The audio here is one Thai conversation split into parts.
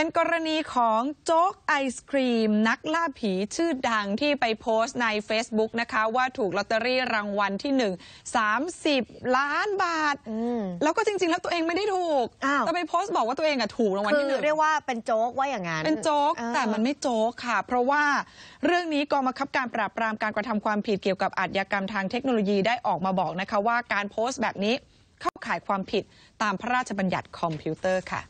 เป็นกรณีของโจ๊กไอศครีม นักล่าผีชื่อดังที่ไปโพสต์ใน Facebook นะคะว่าถูกลอตเตอรี่รางวัลที่หนึ่งสามสิบล้านบาทแล้วก็จริง ๆ แล้วตัวเองไม่ได้ถูกแต่ไปโพสต์บอกว่าตัวเองอะถูกรางวัลที่หนึ่งเรียกว่าเป็นโจ๊กว่าอย่างนั้นเป็นโจ๊กแต่มันไม่โจ๊กค่ะ เพราะว่าเรื่องนี้กองบังคับการปราบปรามการกระทำความผิดเกี่ยวกับอาชญากรรมทางเทคโนโลยีได้ออกมาบอกนะคะว่าการโพสต์แบบนี้เข้าข่ายความผิดตามพระราชบัญญัติคอมพิวเตอร์ค่ะ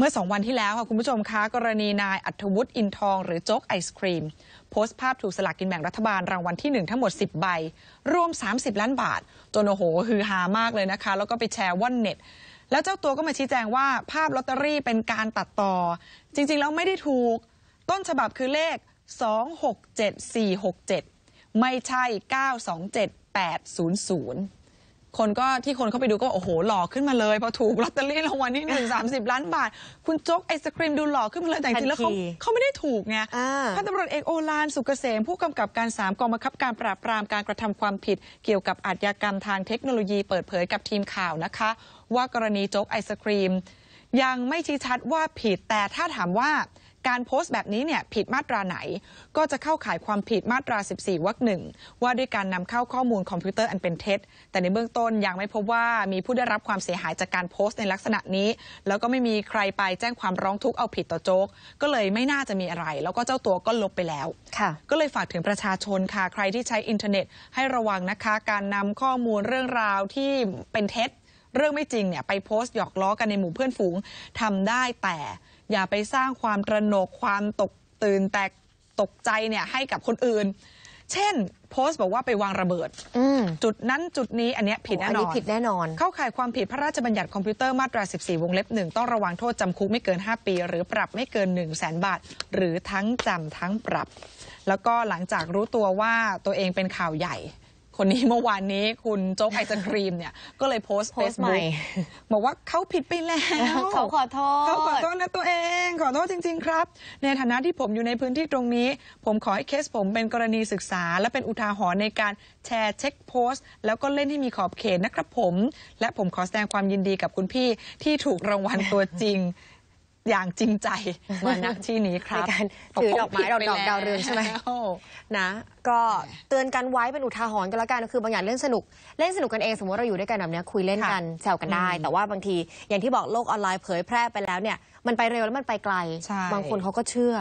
เมื่อสองวันที่แล้วค่ะ คุณผู้ชมคะกรณีนายอัธวุฒิอินทอง หรือโจ๊กไอศครีม โพสต์ภาพถูกสลากกินแบ่งรัฐบาลรางวัลที่ 1 ทั้งหมด 10 ใบรวม 30 ล้านบาท จนโอ้โหฮือฮามากเลยนะคะ แล้วก็ไปแชร์ว่อนเน็ต แล้วเจ้าตัวก็มาชี้แจงว่าภาพลอตเตอรี่เป็นการตัดต่อ จริง ๆ แล้วไม่ได้ถูกต้นฉบับคือเลข267467 ไม่ใช่ 927800คนก็ที่คนเข้าไปดูก็โอ้โหหล่อขึ้นมาเลยพอถูกลอตเตอรี่รางวัลที่หนึ่งสามสิบล้านบาท คุณโจ๊กไอศครีมดูหล่อขึ้นมาเลย แต่จริงแล้ว เขาเขาไม่ได้ถูกไงพันตำรวจเอกโอลานสุกเกษมผู้กำกับการสามกองบังคับการปราบปรามการกระทำความผิดเกี่ยวกับอาชญากรรมทางเทคโนโลยีเปิดเผยกับทีมข่าวนะคะ ว่ากรณีโจ๊กไอศครีมยังไม่ชี้ชัดว่าผิดแต่ถ้าถามว่าการโพสต์แบบนี้เนี่ยผิดมาตราไหน ก็จะเข้าข่ายความผิดมาตรา 14วรรคหนึ่งว่าด้วยการนำเข้าข้อมูลคอมพิวเตอร์ อันเป็นเท็จ แต่ในเบื้องต้นยังไม่พบว่ามีผู้ได้รับความเสียหายจากการโพสต์ในลักษณะนี้ แล้วก็ไม่มีใครไปแจ้งความร้องทุกข์เอาผิดต่อโจ๊กก็เลยไม่น่าจะมีอะไร แล้วก็เจ้าตัวก็ลบไปแล้วก็เลยฝากถึงประชาชนค่ะใครที่ใช้อินเทอร์เน็ต ให้ระวังนะคะการนำข้อมูลเรื่องราวที่เป็นเท็จเรื่องไม่จริงเนี่ยไปโพสต์ หยอกล้อกันในหมู่เพื่อนฝูงทำได้แต่ อย่าไปสร้างความตระหนก ความตกตื่น แตกตกใจเนี่ยให้กับคนอื่น เช่น โพสต์ บอกว่าไปวางระเบิดจุดนั้นจุดนี้อันนี้ผิดแน่นอนผิดแน่นอน เข้าข่ายความผิดพระราชบัญญัติคอมพิวเตอร์มาตรา14 วงเล็บหนึ่งต้องระวังโทษจำคุกไม่เกิน 5 ปี หรือปรับไม่เกิน 1 0 0 0 0แสนบาทหรือทั้งจำทั้งปรับ แล้วก็หลังจากรู้ตัวว่าตัวเองเป็นข่าวใหญ่คนนี้เมื่อวานนี้คุณโจ๊กไอศครีมเนี่ยก็เลยโพสต์เฟซบุ๊กบอกว่าเขาผิดไปแล้วเขาขอโทษเขาขอโทษนะตัวเอง ขอโทษจริง ๆ ครับ ในฐานะที่ผมอยู่ในพื้นที่ตรงนี้ ผมขอให้เคสผมเป็นกรณีศึกษาและเป็นอุทาหรณ์ในการแชร์เช็คโพสต์ แล้วก็เล่นให้มีขอบเขตนะครับผม และผมขอแสดงความยินดีกับคุณพี่ที่ถูกรางวัลตัวจริงอย่างจริงใจมาณที่นี้ครับในการถือดอกไม้ดอกดอกดาวเรืองใช่ไหมนะก็เตือนกันไว้เป็นอุทาหรณ์กันแล้วกันคือบางอย่างเล่นสนุก เล่นสนุกกันเองสมมติเราอยู่ด้วยกันแบบนี้คุยเล่นกันแซวกันได้ แต่ว่าบางทีอย่างที่บอกโลกออนไลน์เผยแพร่ไปแล้วเนี่ยมันไปเร็วแล้วมันไปไกลบางคนเขาก็เชื่อ